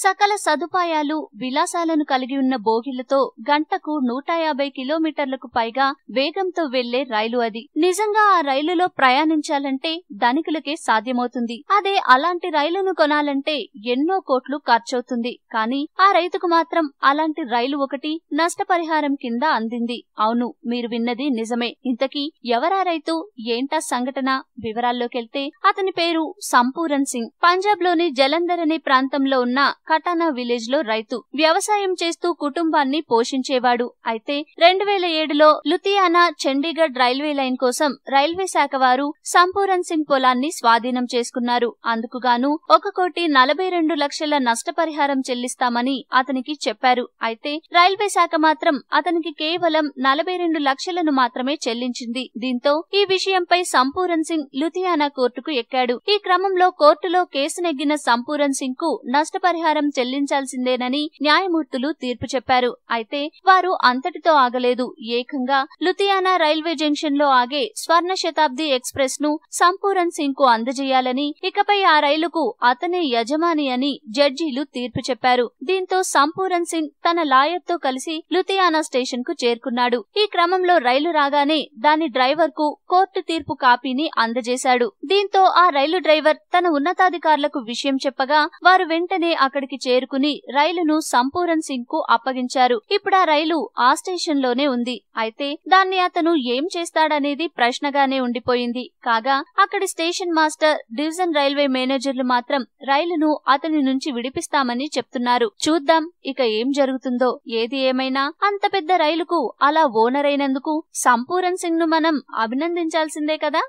సకల సదుపాయాలు విలాసాలను కలిగి ఉన్న బోగిలతో గంటకు నూట యాభై కిలోమీటర్లకు పైగా వేగంతో వెళ్లే రైలు అది నిజంగా ఆ రైలులో ప్రయాణించాలంటే ధనికులకే సాధ్యమవుతుంది అదే అలాంటి రైలును కొనాలంటే ఎన్నో కోట్లు ఖర్చవుతుంది కానీ ఆ రైతుకు మాత్రం అలాంటి రైలు ఒకటి నష్టపరిహారం కింద అందింది అవును మీరు విన్నది నిజమే ఇంతకీ ఎవరా రైతు ఏంటా సంఘటన వివరాల్లోకెళ్తే అతని పేరు సంపూరన్ సింగ్ పంజాబ్ లోని జలంధర్ అనే ప్రాంతంలో ఉన్న కటానా విలేజ్ లో రైతు వ్యవసాయం చేస్తూ కుటుంబాన్ని పోషించేవాడు అయితే రెండు వేల ఏడులో లుతియానా చండీగఢ్ రైల్వే లైన్ కోసం రైల్వే శాఖ వారు సంపూరన్ సింగ్ పొలాన్ని స్వాధీనం చేసుకున్నారు అందుకుగాను ఒక కోటి నలభై రెండు లక్షల నష్టపరిహారం చెల్లిస్తామని అతనికి చెప్పారు అయితే రైల్వే శాఖ మాత్రం అతనికి కేవలం నలభై రెండు లక్షలను మాత్రమే చెల్లించింది దీంతో ఈ విషయంపై సంపూరన్ సింగ్ లుతియానా కోర్టుకు ఎక్కాడు ఈ క్రమంలో కోర్టులో కేసు నెగ్గిన సంపూరన్ సింగ్ కు నష్టపరిహారం పరిహారం చెల్లించాల్సిందేనని న్యాయమూర్తులు తీర్పు చెప్పారు అయితే వారు అంతటితో ఆగలేదు ఏకంగా లుతియానా రైల్వే జంక్షన్ లో ఆగే స్వర్ణ శతాబ్ది ఎక్స్ప్రెస్ ను సంపూరన్ సింగ్ కు అందజేయాలని ఇకపై ఆ రైలుకు అతనే యజమాని అని జడ్జీలు తీర్పు చెప్పారు దీంతో సంపూరన్ సింగ్ తన లాయర్ తో కలిసి లుతియానా స్టేషన్ కు చేరుకున్నాడు ఈ క్రమంలో రైలు రాగానే దాని డ్రైవర్ కు కోర్టు తీర్పు కాపీని అందజేశాడు దీంతో ఆ రైలు డ్రైవర్ తన ఉన్నతాధికారులకు విషయం చెప్పగా వారు వెంటనే అక్కడికి స్టేషన్కి చేరుకుని రైలును సంపూరన్ సింగ్ కు అప్పగించారు ఇప్పుడు ఆ రైలు ఆ స్టేషన్ లోనే ఉంది అయితే దాన్ని అతను ఏం చేస్తాడనేది ప్రశ్నగానే ఉండిపోయింది కాగా అక్కడి స్టేషన్ మాస్టర్ డివిజన్ రైల్వే మేనేజర్లు మాత్రం రైలును అతని నుంచి విడిపిస్తామని చెప్తున్నారు చూద్దాం ఇక ఏం జరుగుతుందో ఏది ఏమైనా అంత పెద్ద రైలుకు అలా ఓనర్ అయినందుకు సంపూరన్ సింగ్ ను మనం అభినందించాల్సిందే కదా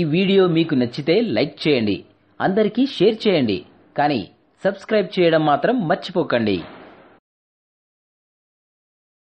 ఈ వీడియో మీకు నచ్చితే లైక్ చేయండి అందరికీ షేర్ చేయండి కానీ సబ్స్క్రైబ్ చేయడం మాత్రం మర్చిపోకండి